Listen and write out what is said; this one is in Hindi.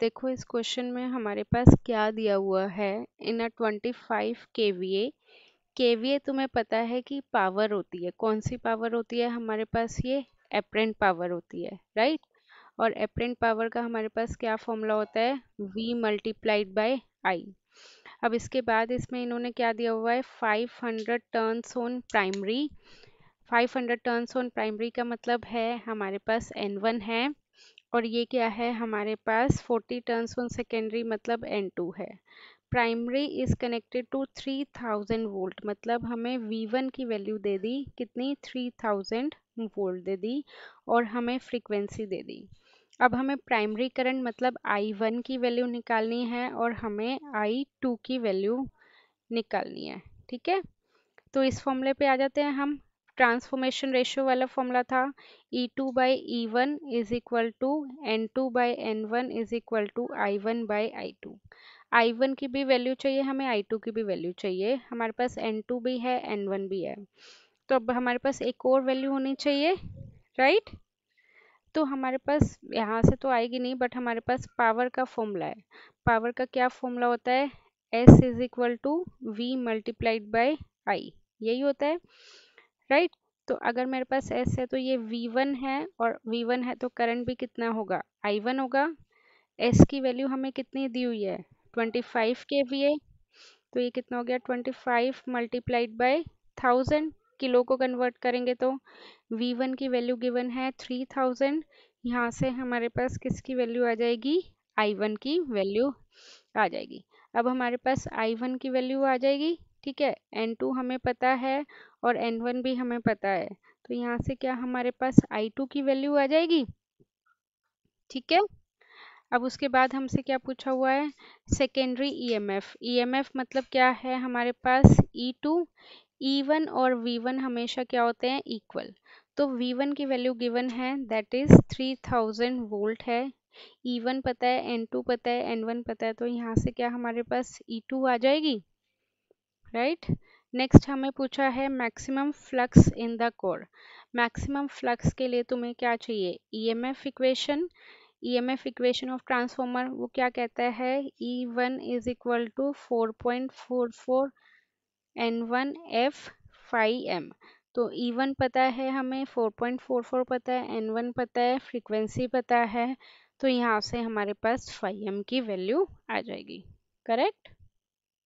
देखो इस क्वेश्चन में हमारे पास क्या दिया हुआ है इन अ 25 फाइव के वी ए के वी ए तुम्हें पता है कि पावर होती है कौन सी पावर होती है हमारे पास ये एपरेंट पावर होती है राइट और एप्रेंट पावर का हमारे पास क्या फॉर्मूला होता है वी मल्टीप्लाइड बाय आई अब इसके बाद इसमें इन्होंने क्या दिया हुआ है 500 turns on primary 500 turns on primary का मतलब है हमारे पास N1 है और ये क्या है हमारे पास 40 टर्न्स ऑन सेकेंडरी मतलब N2 है primary is connected to 3000 volt मतलब हमें V1 की वैल्यू दे दी कितनी 3000 वोल्ट दे दी और हमें फ्रीक्वेंसी दे दी अब हमें प्राइमरी करंट मतलब I1 की वैल्यू निकालनी है और हमें I2 की वैल्यू निकालनी है ठीक है तो इस फॉर्मूले पे आ जाते हैं हम ट्रांसफॉर्मेशन रेशियो वाला फॉर्मूला था E two by E one is equal to N two by N one is equal to I one by I two I one की भी वैल्यू चाहिए हमें आई टू की भी वैल्यू चाहिए हमारे पास एन टू भी है एन वन भी है तो अब हमारे पास एक और वैल्यू होनी चाहिए राइट तो हमारे पास यहाँ से तो आएगी नहीं बट हमारे पास पावर का फॉर्मूला है पावर का क्या फॉर्मूला होता है S is equal to V multiplied by I यही होता है राइट तो अगर मेरे पास एस है तो ये वी वन है और वी वन है तो करंट भी कितना होगा आई वन होगा एस की वैल्यू हमें कितनी दी हुई है ट्वेंटी फाइव के वी तो ये कितना हो गया twenty five multiplied by thousand kilo को कन्वर्ट करेंगे तो वी वन की वैल्यू गिवन है थ्री थाउजेंड यहाँ से हमारे पास किसकी वैल्यू आ जाएगी आई वन की वैल्यू आ जाएगी अब हमारे पास आई वन की वैल्यू आ जाएगी ठीक है एन टू हमें पता है और एन वन भी हमें पता है तो यहाँ से क्या हमारे पास आई टू की वैल्यू आ जाएगी ठीक है अब उसके बाद हमसे क्या पूछा हुआ है secondary E E M F M F मतलब क्या है हमारे पास ई टू ई वन और वी वन हमेशा क्या होते हैं इक्वल तो वी वन की वैल्यू गिवन है that is three thousand volt है ई e वन पता है एन टू पता है एन वन पता है तो यहाँ से क्या हमारे पास ई e टू आ जाएगी राइट नेक्स्ट हमें पूछा है maximum flux in the core maximum flux के लिए तुम्हें क्या चाहिए EMF equation EMF equation of transformer वो क्या कहता है E one is equal to four point four four N one F five M तो ई e वन पता है हमें फोर पॉइंट फोर फोर पता है एन वन पता है फ्रिक्वेंसी पता है तो यहाँ से हमारे पास फाइव एम की वैल्यू आ जाएगी करेक्ट